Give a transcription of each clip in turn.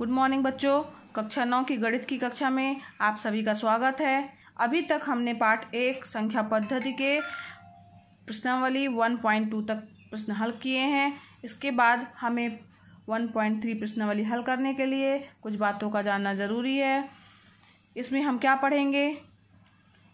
good morning बच्चों कक्षा नौ की गणित की कक्षा में आप सभी का स्वागत है अभी तक हमने पाठ एक संख्या पद्धति के प्रश्नावली वन पॉइंट टू तक प्रश्न हल किए हैं इसके बाद हमें वन पॉइंट थ्री प्रश्नावली हल करने के लिए कुछ बातों का जानना ज़रूरी है इसमें हम क्या पढ़ेंगे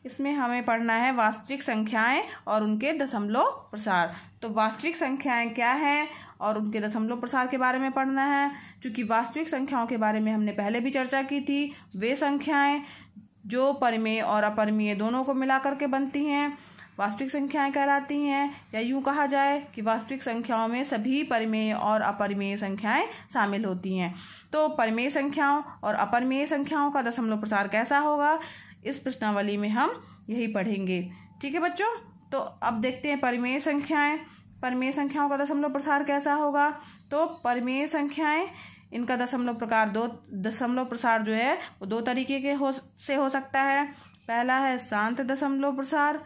इसमें हमें पढ़ना है वास्तविक संख्याएं और उनके दशमलव प्रसार तो वास्तविक संख्याएं क्या हैं और उनके दशमलव प्रसार के बारे में पढ़ना है क्योंकि वास्तविक संख्याओं के बारे में हमने पहले भी चर्चा की थी वे संख्याएं जो परिमेय और अपरिमेय दोनों को मिलाकर के बनती हैं वास्तविक संख्याएं कहलाती हैं या यूं कहा जाए कि वास्तविक संख्याओं में सभी परिमेय और अपरिमेय संख्याएं शामिल होती हैं तो परिमेय संख्याओं और अपरिमेय संख्याओं का दशमलव प्रसार कैसा होगा इस प्रश्नावली में हम यही पढ़ेंगे ठीक है बच्चों तो अब देखते हैं परिमेय संख्याएं परमेय संख्याओं का दशमलव प्रसार कैसा होगा तो परमेय संख्याएं इनका दशमलव प्रकार दो दशमलव प्रसार जो है वो दो तरीके के हो से हो सकता है पहला है शांत दशमलव प्रसार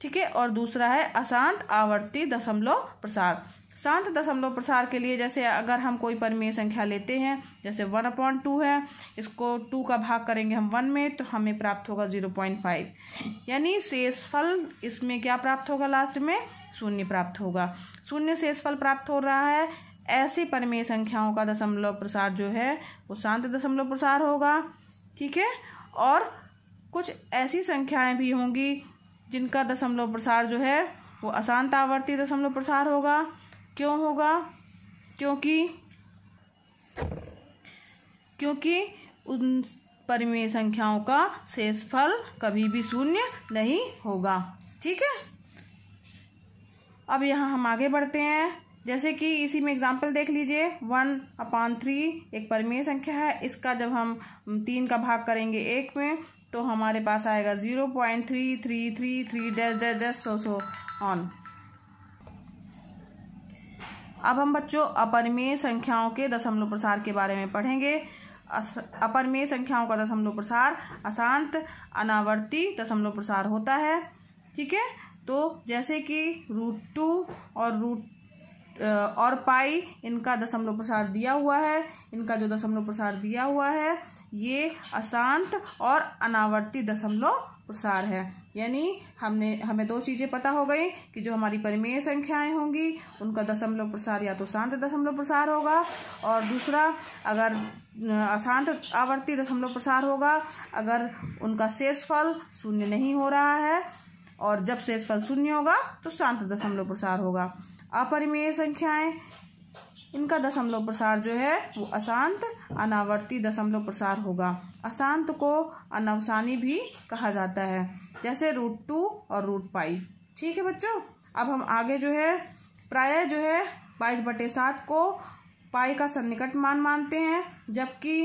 ठीक है और दूसरा है अशांत आवर्ती दशमलव प्रसार शांत दशमलव प्रसार के लिए जैसे अगर हम कोई परमेय संख्या लेते हैं जैसे वन अपॉइंट टू है इसको टू का भाग करेंगे हम वन में तो हमें प्राप्त होगा जीरो पॉइंट फाइव यानी शेषफल इसमें क्या प्राप्त होगा लास्ट में शून्य प्राप्त होगा शून्य शेष फल प्राप्त हो रहा है ऐसी परमेय संख्याओं का दशमलव प्रसार जो है वो शांत दशमलव प्रसार होगा ठीक है और कुछ ऐसी संख्याएं भी होंगी जिनका दशमलव प्रसार जो है वो अशांत आवर्ती दशमलव प्रसार होगा क्यों होगा क्योंकि क्योंकि उन परिमेय संख्याओं का शेषफल कभी भी शून्य नहीं होगा ठीक है अब यहाँ हम आगे बढ़ते हैं जैसे कि इसी में एग्जाम्पल देख लीजिए वन अपान थ्री एक परमेय संख्या है इसका जब हम तीन का भाग करेंगे एक में तो हमारे पास आएगा zero point three three three three dash dash dash so so on अब हम बच्चों अपरमेय संख्याओं के दशमलव प्रसार के बारे में पढ़ेंगे अपरमेय संख्याओं का दशमलव प्रसार अशांत अनावर्ती दशमलव प्रसार होता है ठीक है तो जैसे कि रूट टू और रूट और पाई इनका दशमलव प्रसार दिया हुआ है इनका जो दशमलव प्रसार दिया हुआ है ये अशांत और अनावर्ती दशमलव प्रसार है यानी हमने हमें दो चीज़ें पता हो गई कि जो हमारी परिमेय संख्याएं होंगी उनका दशमलव प्रसार या तो शांत दशमलव प्रसार होगा और दूसरा अगर अशांत आवर्ती दशमलव प्रसार होगा अगर उनका शेषफल शून्य नहीं हो रहा है और जब शेष फल शून्य होगा तो शांत दशमलव प्रसार होगा अपरिमेय संख्याएं इनका दशमलव प्रसार जो है वो अशांत अनावर्ती दशमलव प्रसार होगा अशांत को अनवसानी भी कहा जाता है जैसे रूट टू और रूट पाई ठीक है बच्चों अब हम आगे जो है प्राय जो है बाईस बटे सात को पाई का सन्निकट मान मानते हैं जबकि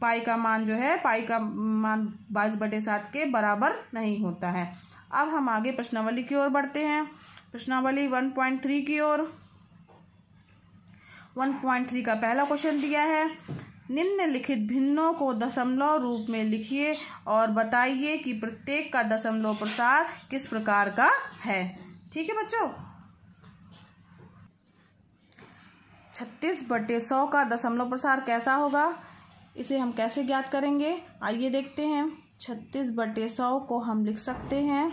पाई का मान जो है पाई का मान बाईस बटे सात के बराबर नहीं होता है अब हम आगे प्रश्नावली की ओर बढ़ते हैं प्रश्नावली 1.3 की ओर 1.3 का पहला क्वेश्चन दिया है निम्नलिखित भिन्नों को दशमलव रूप में लिखिए और बताइए कि प्रत्येक का दशमलव प्रसार किस प्रकार का है ठीक है बच्चों छत्तीस बटे सौ का दशमलव प्रसार कैसा होगा इसे हम कैसे ज्ञात करेंगे आइए देखते हैं छत्तीस बटे सौ को हम लिख सकते हैं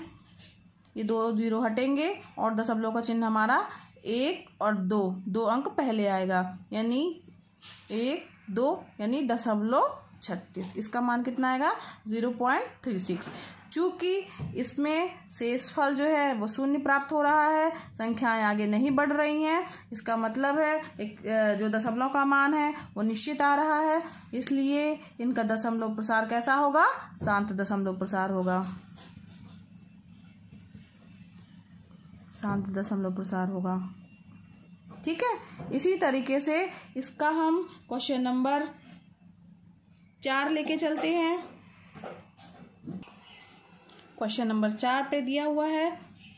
ये दो जीरो हटेंगे और दशमलव का चिन्ह हमारा एक और दो दो अंक पहले आएगा यानी एक दो यानी दशमलव छत्तीस इसका मान कितना आएगा जीरो पॉइंट थ्री सिक्स चूंकि इसमें शेषफल जो है वो शून्य प्राप्त हो रहा है संख्याएं आगे नहीं बढ़ रही हैं इसका मतलब है एक जो दशमलव का मान है वो निश्चित आ रहा है इसलिए इनका दशमलव प्रसार कैसा होगा शांत दशमलव प्रसार होगा शांत दशमलव प्रसार होगा ठीक है इसी तरीके से इसका हम क्वेश्चन नंबर चार लेके चलते हैं क्वेश्चन नंबर चार पे दिया हुआ है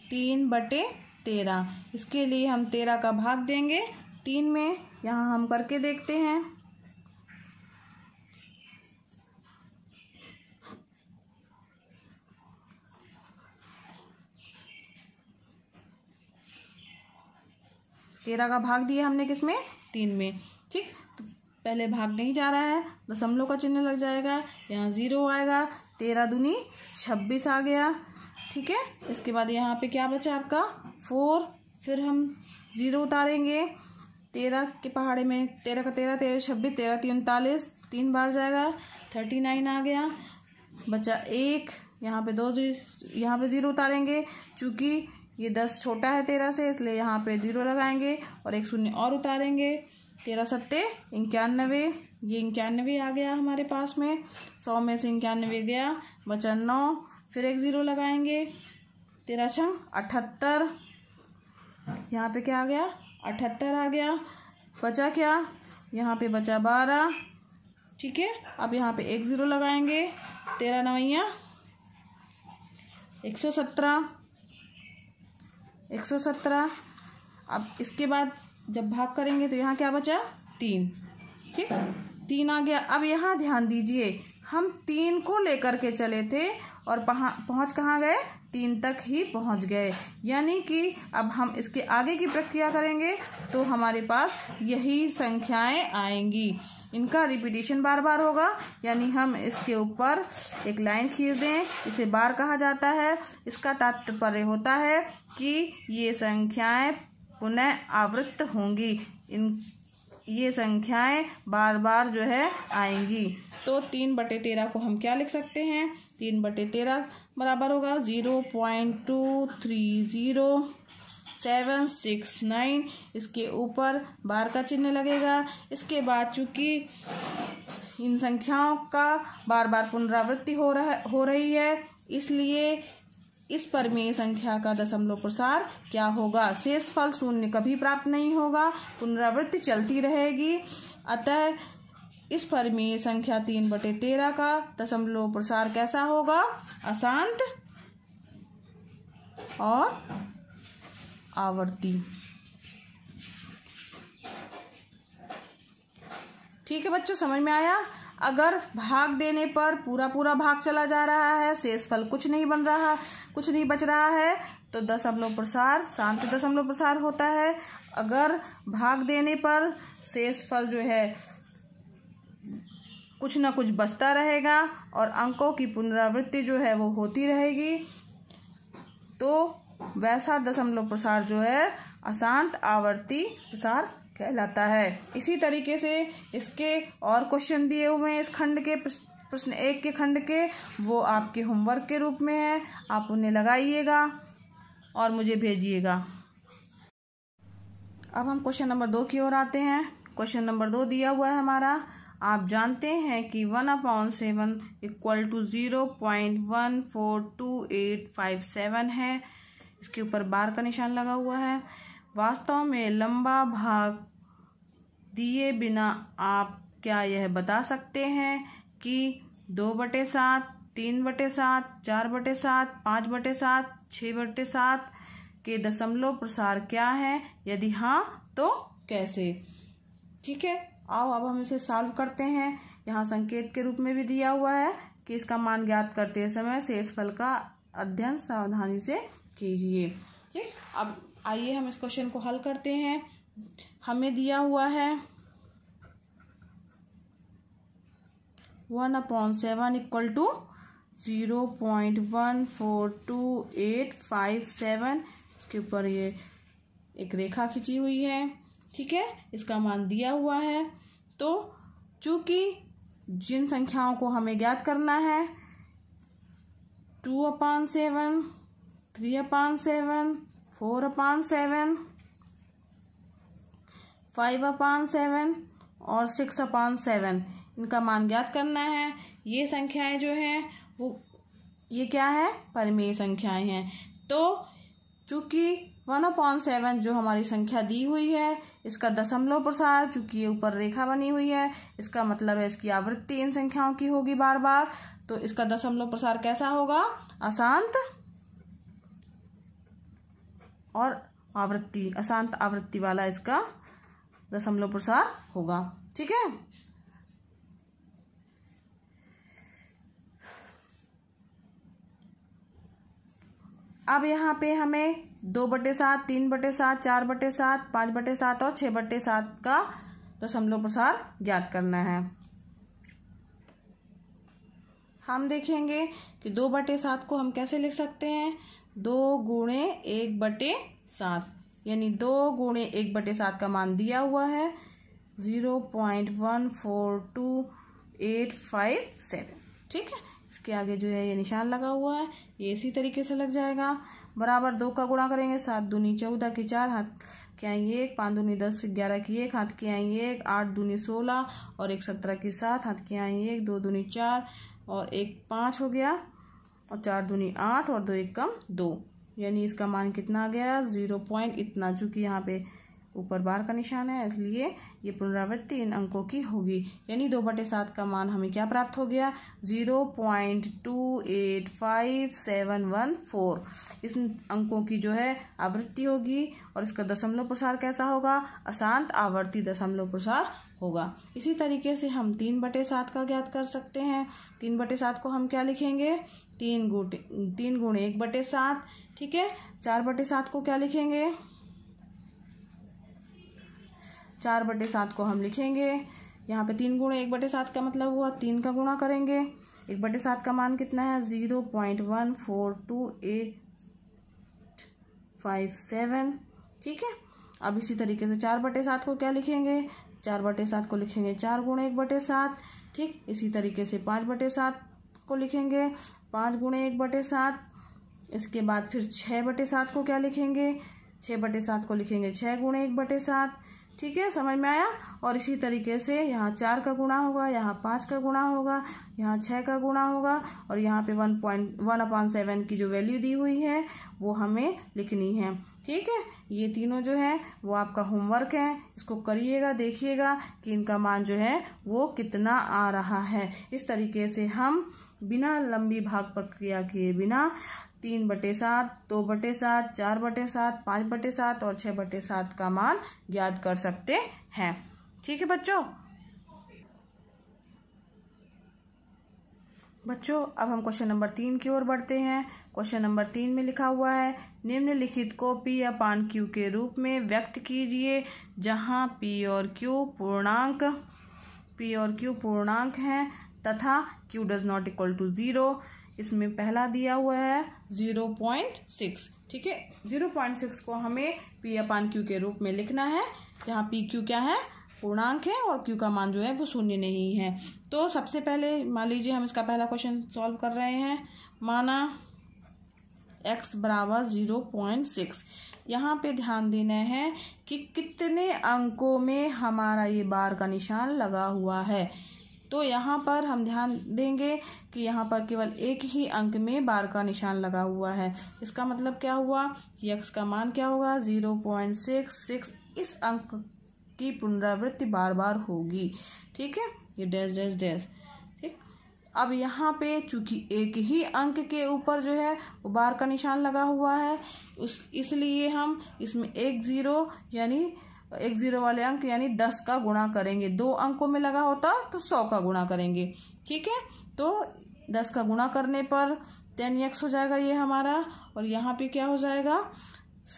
तीन बटे तेरह इसके लिए हम तेरह का भाग देंगे तीन में यहाँ हम करके देखते हैं तेरह का भाग दिया हमने किस में तीन में ठीक तो पहले भाग नहीं जा रहा है दशमलव का चिन्ह लग जाएगा यहाँ ज़ीरो आएगा तेरह दूनी छब्बीस आ गया ठीक है इसके बाद यहाँ पे क्या बचा आपका फोर फिर हम ज़ीरो उतारेंगे तेरह के पहाड़े में तेरह का तेरह तेरह छब्बीस तेरह तीन उनतालीस तीन बार जाएगा थर्टी नाइन आ गया बचा एक यहाँ पे दो जीरो यहाँ पे ज़ीरो उतारेंगे चूँकि ये दस छोटा है तेरह से इसलिए यहाँ पे ज़ीरो लगाएंगे और एक शून्य और उतारेंगे तेरह सत्ते इक्यानवे ये इक्यानवे आ गया हमारे पास में सौ में से इक्यानवे गया बचा नौ फिर एक ज़ीरो लगाएंगे तेरह छः अठहत्तर यहाँ पे क्या आ गया अठहत्तर आ गया बचा क्या यहाँ पे बचा बारह ठीक है अब यहाँ पे एक ज़ीरो लगाएंगे तेरह नवैया एक सौ सत्रह एक सौ सत्रह अब इसके बाद जब भाग करेंगे तो यहाँ क्या बचा तीन ठीक तीन आ गया अब यहाँ ध्यान दीजिए हम तीन को लेकर के चले थे और पहुँच कहाँ गए तीन तक ही पहुँच गए यानी कि अब हम इसके आगे की प्रक्रिया करेंगे तो हमारे पास यही संख्याएं आएंगी इनका रिपीटेशन बार बार होगा यानी हम इसके ऊपर एक लाइन खींच दें इसे बार कहा जाता है इसका तात्पर्य होता है कि ये संख्याएं पुनः आवृत्त होंगी इन ये संख्याएं बार बार जो है आएंगी तो तीन बटे तेरह को हम क्या लिख सकते हैं तीन बटे तेरह बराबर होगा zero point two three zero seven six nine इसके ऊपर बार का चिन्ह लगेगा इसके बाद चूंकि इन संख्याओं का बार बार पुनरावृत्ति हो रहा हो रही है इसलिए इस में संख्या का दशमलव प्रसार क्या होगा शेष फल शून्य कभी प्राप्त नहीं होगा पुनरावृत्ति चलती रहेगी अतः इस परिमेय संख्या तीन बटे तेरह का दशमलव प्रसार कैसा होगा अशांत और आवर्ती ठीक है बच्चों समझ में आया अगर भाग देने पर पूरा पूरा भाग चला जा रहा है शेष फल कुछ नहीं बन रहा कुछ नहीं बच रहा है तो दशमलव प्रसार शांत दशमलव प्रसार होता है अगर भाग देने पर शेष फल जो है कुछ ना कुछ बचता रहेगा और अंकों की पुनरावृत्ति जो है वो होती रहेगी तो वैसा दशमलव प्रसार जो है अशांत आवर्ती प्रसार कहलाता है इसी तरीके से इसके और क्वेश्चन दिए हुए हैं इस खंड के प्रश्न एक के खंड के वो आपके होमवर्क के रूप में है आप उन्हें लगाइएगा और मुझे भेजिएगा अब हम क्वेश्चन नंबर दो की ओर आते हैं क्वेश्चन नंबर दो दिया हुआ है हमारा आप जानते हैं कि one upon seven equal to zero point one four two eight five seven है इसके ऊपर बार का निशान लगा हुआ है वास्तव में लंबा भाग दिए बिना आप क्या यह बता सकते हैं कि दो बटे सात तीन बटे सात चार बटे सात पाँच बटे सात छः बटे सात के दशमलव प्रसार क्या है यदि हाँ तो कैसे ठीक है आओ अब हम इसे सॉल्व करते हैं यहाँ संकेत के रूप में भी दिया हुआ है कि इसका मान ज्ञात करते समय शेष फल का अध्ययन सावधानी से कीजिए ठीक अब आइए हम इस क्वेश्चन को हल करते हैं हमें दिया हुआ है one upon seven equal to zero point one four two eight five seven इसके ऊपर ये एक रेखा खींची हुई है ठीक है इसका मान दिया हुआ है तो चूँकि जिन संख्याओं को हमें ज्ञात करना है two upon seven three upon seven four upon seven five upon seven और सिक्स अपान सेवन इनका मान ज्ञात करना है ये संख्याएं जो हैं वो ये क्या है परिमेय संख्याएं हैं तो चूंकि वन अपॉन सेवन जो हमारी संख्या दी हुई है इसका दशमलव प्रसार चूंकि ये ऊपर रेखा बनी हुई है इसका मतलब है इसकी आवृत्ति इन संख्याओं की होगी बार बार तो इसका दशमलव प्रसार कैसा होगा अशांत और आवृत्ति अशांत आवृत्ति वाला इसका दशमलव प्रसार होगा ठीक है अब यहाँ पे हमें दो बटे सात तीन बटे सात चार बटे सात पाँच बटे सात और छः बटे सात का दशमलव प्रसार ज्ञात करना है हम देखेंगे कि दो बटे सात को हम कैसे लिख सकते हैं दो गुणे एक बटे सात यानी दो गुणे एक बटे सात का मान दिया हुआ है zero point one four two eight five seven ठीक है इसके आगे जो है ये निशान लगा हुआ है ये इसी तरीके से लग जाएगा बराबर दो का गुणा करेंगे सात दूनी चौदह की चार हाथ के आएंगे एक पाँच दूनी दस ग्यारह की एक हाथ के आएंगे एक आठ दूनी सोलह और एक सत्रह की सात हाथ के आएंगे एक दो दूनी चार और एक पाँच हो गया और चार दूनी आठ और दो एक कम दो यानी इसका मान कितना आ गया ज़ीरो पॉइंट इतना चूँकि यहाँ पे ऊपर बार का निशान है इसलिए ये पुनरावृत्ति इन अंकों की होगी यानी दो बटे सात का मान हमें क्या प्राप्त हो गया zero point two eight five seven one four इस अंकों की जो है आवृत्ति होगी और इसका दशमलव प्रसार कैसा होगा अशांत आवर्ती दशमलव प्रसार होगा इसी तरीके से हम तीन बटे सात का ज्ञात कर सकते हैं तीन बटे सात को हम क्या लिखेंगे तीन गुट तीन गुण एक बटे सात ठीक है चार बटे सात को क्या लिखेंगे चार बटे सात को हम लिखेंगे यहाँ पे तीन गुणे एक बटे सात का मतलब हुआ तीन का गुणा करेंगे एक बटे सात का मान कितना है zero point one four two eight five seven ठीक है अब इसी तरीके से चार बटे सात को क्या लिखेंगे चार बटे सात को लिखेंगे चार गुणे एक बटे सात ठीक इसी तरीके से पाँच बटे सात को लिखेंगे पाँच गुणे एक बटे सात इसके बाद फिर छः बटे सात को क्या लिखेंगे छः बटे सात को लिखेंगे छः गुणे एक बटे सात ठीक है समझ में आया और इसी तरीके से यहाँ चार का गुणा होगा यहाँ पाँच का गुणा होगा यहाँ छः का गुणा होगा और यहाँ पे one point one upon seven की जो वैल्यू दी हुई है वो हमें लिखनी है ठीक है ये तीनों जो है वो आपका होमवर्क है इसको करिएगा देखिएगा कि इनका मान जो है वो कितना आ रहा है इस तरीके से हम बिना लंबी भाग प्रक्रिया किए बिना तीन बटे सात दो बटे सात चार बटे सात पाँच बटे सात और छः बटे सात का मान ज्ञात कर सकते हैं ठीक है बच्चों बच्चों अब हम क्वेश्चन नंबर तीन की ओर बढ़ते हैं क्वेश्चन नंबर तीन में लिखा हुआ है निम्नलिखित को पी या पान क्यू के रूप में व्यक्त कीजिए जहां पी और क्यू पूर्णांक पी और क्यू पूर्णांक हैं तथा Q does not equal to zero इसमें पहला दिया हुआ है ज़ीरो पॉइंट सिक्स ठीक है ज़ीरो पॉइंट सिक्स को हमें पी अपान क्यू के रूप में लिखना है जहाँ पी क्यू क्या है पूर्णांक है और क्यू का मान जो है वो शून्य नहीं है तो सबसे पहले मान लीजिए हम इसका पहला क्वेश्चन सॉल्व कर रहे हैं माना एक्स बराबर ज़ीरो पॉइंट सिक्स यहाँ पे ध्यान देना है कि कितने अंकों में हमारा ये बार का निशान लगा हुआ है तो यहाँ पर हम ध्यान देंगे कि यहाँ पर केवल एक ही अंक में बार का निशान लगा हुआ है इसका मतलब क्या हुआ कि यक्स का मान क्या होगा ज़ीरो पॉइंट सिक्स सिक्स इस अंक की पुनरावृत्ति बार बार होगी ठीक है ये डैश डैश डैश ठीक अब यहाँ पे चूंकि एक ही अंक के ऊपर जो है वो बार का निशान लगा हुआ है उस इसलिए हम इसमें एक ज़ीरो यानी एक जीरो वाले अंक यानी दस का गुणा करेंगे दो अंकों में लगा होता तो सौ का गुणा करेंगे ठीक है तो दस का गुणा करने पर टेन एक्स हो जाएगा ये हमारा और यहाँ पे क्या हो जाएगा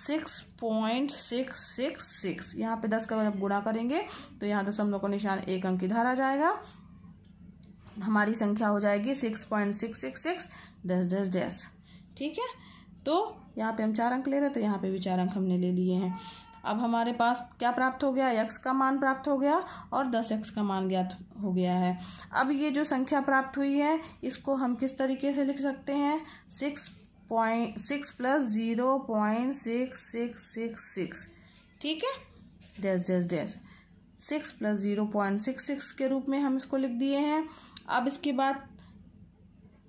six point six six six यहाँ पे दस का जब गुणा करेंगे तो यहाँ लोग को निशान एक अंक इधर आ जाएगा हमारी संख्या हो जाएगी six point six six six दस दस डैश ठीक है तो यहाँ पे हम चार अंक ले रहे थे तो यहाँ पे भी चार अंक हमने ले लिए हैं अब हमारे पास क्या प्राप्त हो गया यक्स का मान प्राप्त हो गया और दस एक्स का मान ज्ञात हो गया है अब ये जो संख्या प्राप्त हुई है इसको हम किस तरीके से लिख सकते हैं six point six plus zero point six six six six ठीक है dash dash dash six plus zero point six six के रूप में हम इसको लिख दिए हैं अब इसके बाद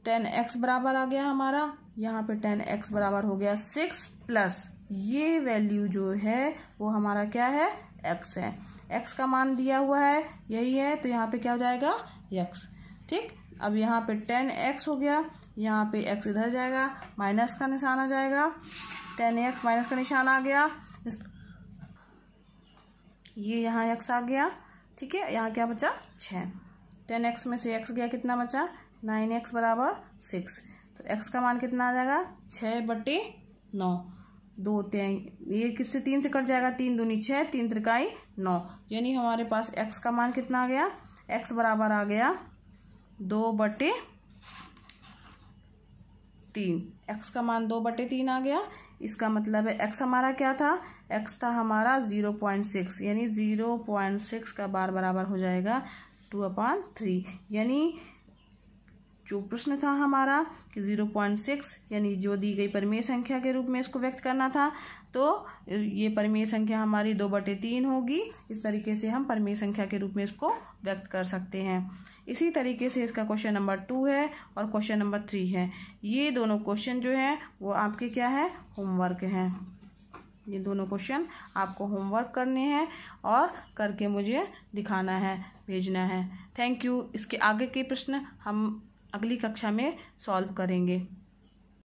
टेन एक्स बराबर आ गया हमारा यहाँ पे टेन एक्स बराबर हो गया सिक्स प्लस ये वैल्यू जो है वो हमारा क्या है एक्स है एक्स का मान दिया हुआ है यही है तो यहाँ पे क्या हो जाएगा एक्स ठीक अब यहाँ पे टेन एक्स हो गया यहाँ पे एक्स इधर जाएगा माइनस का निशान आ जाएगा टेन एक्स माइनस का निशान आ गया इस ये यहाँ एक्स आ गया ठीक है यहाँ क्या बचा छः टेन एक्स में से एक्स गया कितना बचा नाइन एक्स बराबर सिक्स एक्स का मान कितना आ जाएगा छः बटे नौ दो तीन ये किससे तीन से कट जाएगा तीन दूनी छः तीन त्रिकाई नौ यानी हमारे पास एक्स का मान कितना आ गया एक्स बराबर आ गया दो बटे तीन एक्स का मान दो बटे तीन आ गया इसका मतलब है एक्स हमारा क्या था एक्स था हमारा ज़ीरो पॉइंट सिक्स यानी ज़ीरो पॉइंट सिक्स का बार बराबर हो जाएगा टू अपॉन थ्री यानी जो प्रश्न था हमारा कि जीरो पॉइंट सिक्स यानी जो दी गई परमेय संख्या के रूप में इसको व्यक्त करना था तो ये परमेय संख्या हमारी दो बटे तीन होगी इस तरीके से हम परमेय संख्या के रूप में इसको व्यक्त कर सकते हैं इसी तरीके से इसका क्वेश्चन नंबर टू है और क्वेश्चन नंबर थ्री है ये दोनों क्वेश्चन जो है वो आपके क्या है होमवर्क हैं ये दोनों क्वेश्चन आपको होमवर्क करने हैं और करके मुझे दिखाना है भेजना है थैंक यू इसके आगे के प्रश्न हम अगली कक्षा में सॉल्व करेंगे